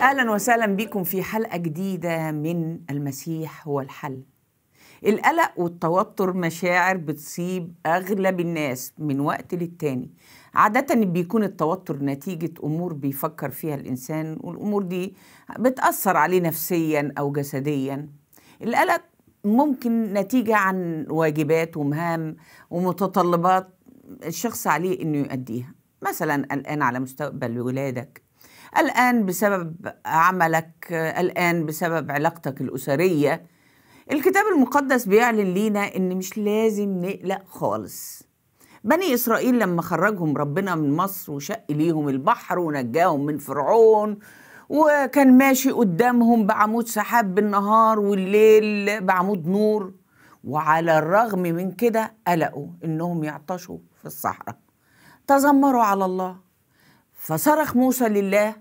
اهلا وسهلا بكم في حلقه جديده من المسيح هو الحل القلق والتوتر مشاعر بتصيب اغلب الناس من وقت للتاني عادة بيكون التوتر نتيجة أمور بيفكر فيها الإنسان والأمور دي بتأثر عليه نفسيا أو جسديا القلق ممكن نتيجة عن واجبات ومهام ومتطلبات الشخص عليه إنه يؤديها مثلا قلقان على مستقبل ولادك الآن بسبب عملك الآن بسبب علاقتك الأسرية الكتاب المقدس بيعلن لينا إن مش لازم نقلق خالص بني إسرائيل لما خرجهم ربنا من مصر وشق ليهم البحر ونجاهم من فرعون وكان ماشي قدامهم بعمود سحاب بالنهار والليل بعمود نور وعلى الرغم من كده قلقوا انهم يعطشوا في الصحراء تذمروا على الله فصرخ موسى لله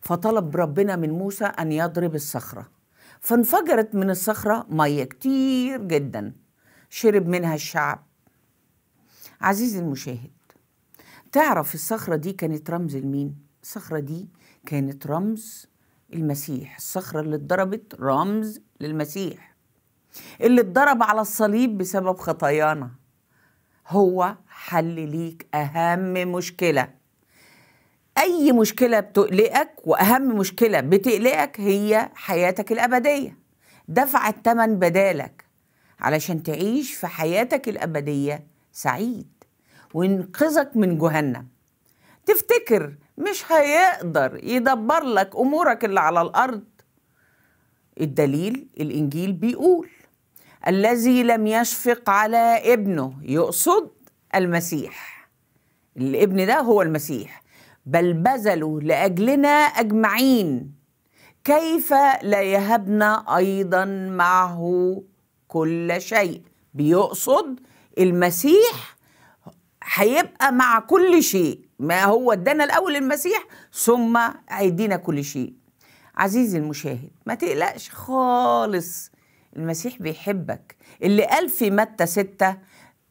فطلب ربنا من موسى أن يضرب الصخرة فانفجرت من الصخرة مية كتير جدا شرب منها الشعب عزيزي المشاهد تعرف الصخرة دي كانت رمز لمين؟ الصخرة دي كانت رمز المسيح الصخرة اللي اتضربت رمز للمسيح اللي اتضرب على الصليب بسبب خطايانا هو حل ليك أهم مشكلة اي مشكله بتقلقك واهم مشكله بتقلقك هي حياتك الابديه دفع الثمن بدالك علشان تعيش في حياتك الابديه سعيد وينقذك من جهنم تفتكر مش هيقدر يدبر لك امورك اللي على الارض الدليل الانجيل بيقول الذي لم يشفق على ابنه يقصد المسيح الابن ده هو المسيح بل بذلوا لاجلنا اجمعين كيف لا يهبنا ايضا معه كل شيء بيقصد المسيح هيبقى مع كل شيء ما هو ادانا الاول المسيح ثم هيدينا كل شيء عزيزي المشاهد ما تقلقش خالص المسيح بيحبك اللي قال في متى ستة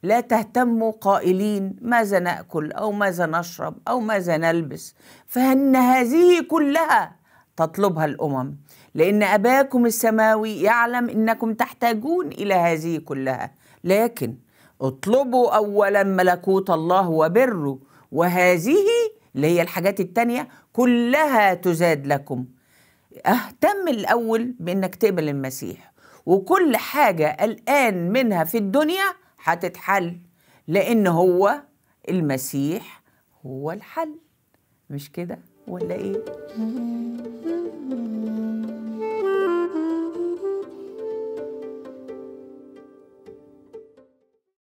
لا تهتموا قائلين ماذا ناكل او ماذا نشرب او ماذا نلبس فان هذه كلها تطلبها الامم لان اباكم السماوي يعلم انكم تحتاجون الى هذه كلها لكن اطلبوا اولا ملكوت الله وبره وهذه اللي هي الحاجات التانية كلها تزاد لكم اهتم الاول بانك تقبل المسيح وكل حاجه الان منها في الدنيا هتتحل لأن هو المسيح هو الحل مش كده ولا إيه؟